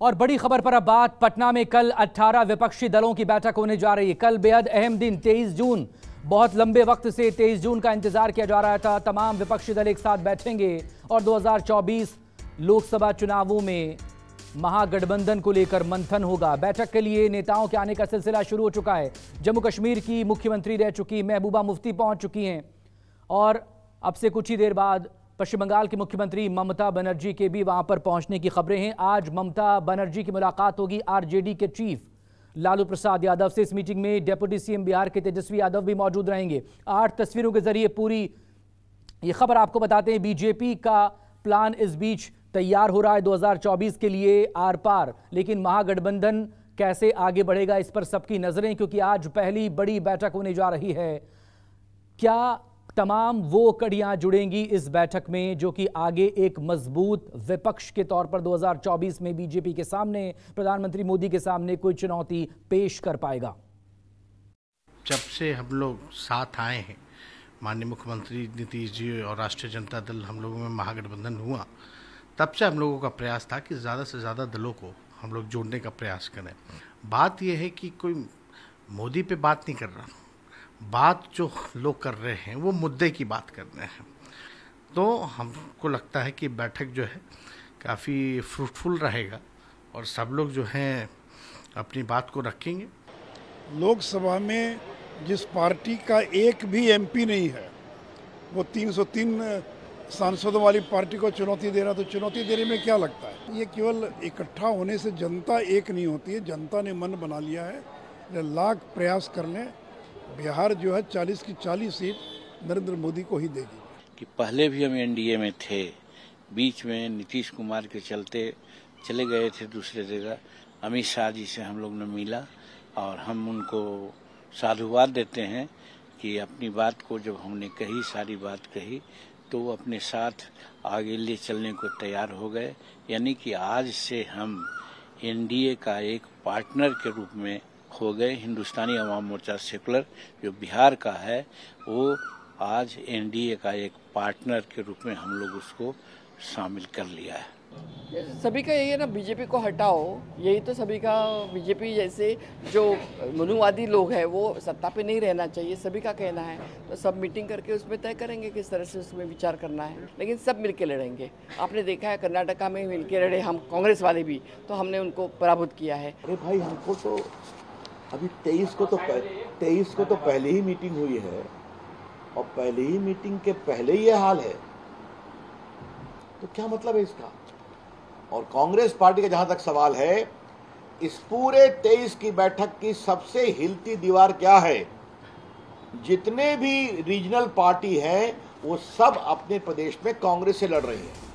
और बड़ी खबर पर अब बात पटना में कल 18 विपक्षी दलों की बैठक होने जा रही है कल बेहद अहम दिन 23 जून बहुत लंबे वक्त से 23 जून का इंतजार किया जा रहा था तमाम विपक्षी दल एक साथ बैठेंगे और 2024 लोकसभा चुनावों में महागठबंधन को लेकर मंथन होगा बैठक के लिए नेताओं के आने का सिलसिला शुरू हो चुका है जम्मू कश्मीर की मुख्यमंत्री रह चुकी महबूबा मुफ्ती पहुंच चुकी हैं और अब से कुछ ही देर बाद पश्चिम बंगाल की मुख्यमंत्री ममता बनर्जी के भी वहां पर पहुंचने की खबरें हैं आज ममता बनर्जी की मुलाकात होगी आरजेडी के चीफ लालू प्रसाद यादव से इस मीटिंग में डेप्यूटी सीएम बिहार के तेजस्वी यादव भी मौजूद रहेंगे आठ तस्वीरों के जरिए पूरी ये खबर आपको बताते हैं बीजेपी का प्लान इस बीच तैयार हो रहा है 2024 के लिए आर पार लेकिन महागठबंधन कैसे आगे बढ़ेगा इस पर सबकी नज़रें क्योंकि आज पहली बड़ी बैठक होने जा रही है क्या तमाम वो कड़ियां जुड़ेंगी इस बैठक में जो कि आगे एक मजबूत विपक्ष के तौर पर 2024 में बीजेपी के सामने प्रधानमंत्री मोदी के सामने कोई चुनौती पेश कर पाएगा जब से हम लोग साथ आए हैं माननीय मुख्यमंत्री नीतीश जी और राष्ट्रीय जनता दल हम लोगों में महागठबंधन हुआ तब से हम लोगों का प्रयास था कि ज़्यादा से ज़्यादा दलों को हम लोग जोड़ने का प्रयास करें बात यह है कि कोई मोदी पे बात नहीं कर रहा बात जो लोग कर रहे हैं वो मुद्दे की बात कर रहे हैं तो हमको लगता है कि बैठक जो है काफ़ी फ्रूटफुल रहेगा और सब लोग जो हैं अपनी बात को रखेंगे लोकसभा में जिस पार्टी का एक भी एमपी नहीं है वो 303 सांसदों वाली पार्टी को चुनौती दे रहा तो चुनौती देने में क्या लगता है ये केवल इकट्ठा होने से जनता एक नहीं होती है जनता ने मन बना लिया है लाख प्रयास कर लें बिहार जो है चालीस की चालीस सीट नरेंद्र मोदी को ही देगी कि पहले भी हम एनडीए में थे बीच में नीतीश कुमार के चलते चले गए थे दूसरे जगह अमित शाह जी से हम लोग ने मिला और हम उनको साधुवाद देते हैं कि अपनी बात को जब हमने कही सारी बात कही तो वो अपने साथ आगे ले चलने को तैयार हो गए यानी कि आज से हम एनडीए का एक पार्टनर के रूप में हो गए हिंदुस्तानी अवाम मोर्चा सेकुलर जो बिहार का है वो आज एनडीए का एक पार्टनर के रूप में हम लोग उसको शामिल कर लिया है सभी का यही है ना बीजेपी को हटाओ यही तो सभी का बीजेपी जैसे जो मनुवादी लोग हैं वो सत्ता पे नहीं रहना चाहिए सभी का कहना है तो सब मीटिंग करके उसमें तय करेंगे किस तरह से उसमें विचार करना है लेकिन सब मिलके लड़ेंगे आपने देखा है कर्नाटका में मिलके लड़े हम कांग्रेस वाले भी तो हमने उनको पराभूत किया है अरे भाई हमको तो अभी तेईस को तो तेईस को तो पहले ही मीटिंग हुई है और पहले ही मीटिंग के पहले ही ये हाल है तो क्या मतलब है इसका और कांग्रेस पार्टी का जहां तक सवाल है इस पूरे तेईस की बैठक की सबसे हिलती दीवार क्या है जितने भी रीजनल पार्टी हैं वो सब अपने प्रदेश में कांग्रेस से लड़ रही है